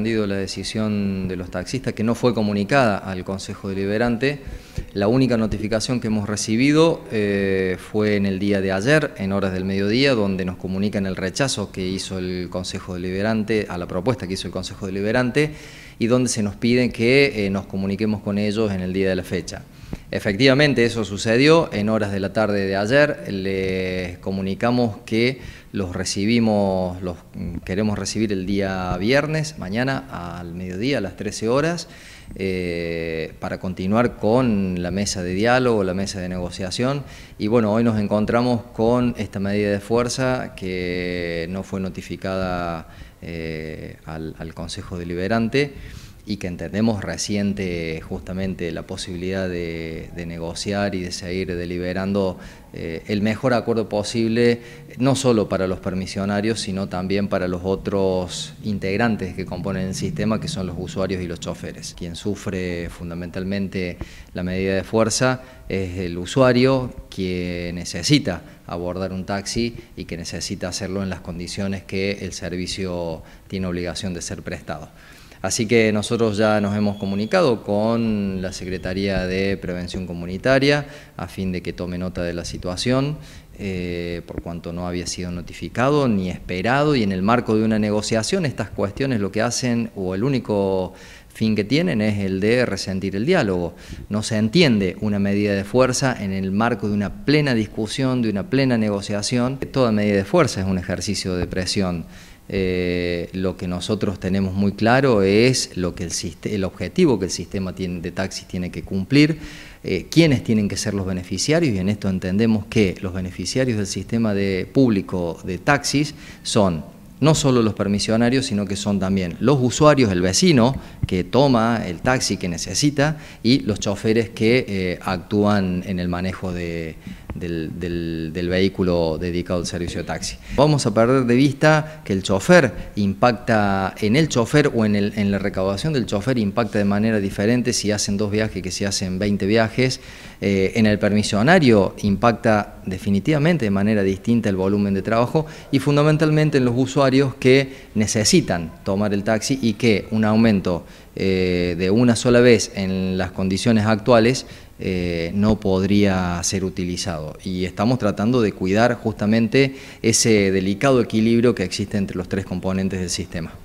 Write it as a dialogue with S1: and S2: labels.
S1: la decisión de los taxistas que no fue comunicada al Consejo Deliberante. La única notificación que hemos recibido eh, fue en el día de ayer, en horas del mediodía, donde nos comunican el rechazo que hizo el Consejo Deliberante, a la propuesta que hizo el Consejo Deliberante, y donde se nos pide que eh, nos comuniquemos con ellos en el día de la fecha. Efectivamente, eso sucedió en horas de la tarde de ayer. Les comunicamos que los recibimos, los queremos recibir el día viernes, mañana al mediodía, a las 13 horas, eh, para continuar con la mesa de diálogo, la mesa de negociación. Y bueno, hoy nos encontramos con esta medida de fuerza que no fue notificada eh, al Consejo Deliberante y que entendemos reciente justamente la posibilidad de, negociar y de seguir deliberando eh, el mejor acuerdo posible, no solo para los permisionarios, sino también para los otros integrantes que componen el sistema, que son los usuarios y los choferes. Quien sufre fundamentalmente la medida de fuerza es el usuario que necesita abordar un taxi y que necesita hacerlo en las condiciones que el servicio tiene obligación de ser prestado. Así que nosotros ya nos hemos comunicado con la Secretaría de Prevención Comunitaria a fin de que tome nota de la situación, eh, por cuanto no había sido notificado ni esperado y en el marco de una negociación estas cuestiones lo que hacen o el único fin que tienen es el de resentir el diálogo. No se entiende una medida de fuerza en el marco de una plena discusión, de una plena negociación. Toda medida de fuerza es un ejercicio de presión. Eh, lo que nosotros tenemos muy claro es lo que el, el objetivo que el sistema de taxis tiene que cumplir, eh, quiénes tienen que ser los beneficiarios y en esto entendemos que los beneficiarios del sistema de público de taxis son no solo los permisionarios, sino que son también los usuarios, el vecino que toma el taxi que necesita y los choferes que eh, actúan en el manejo de, del, vehículo dedicado al servicio de taxi. Vamos a perder de vista que el chofer impacta en el chofer o en, el, en la recaudación del chofer impacta de manera diferente si hacen dos viajes que si hacen 20 viajes. Eh, en el permisionario impacta definitivamente de manera distinta el volumen de trabajo y fundamentalmente en los usuarios que necesitan tomar el taxi y que un aumento eh, de una sola vez en las condiciones actuales eh, no podría ser utilizado. Y estamos tratando de cuidar justamente ese delicado equilibrio que existe entre los tres componentes del sistema.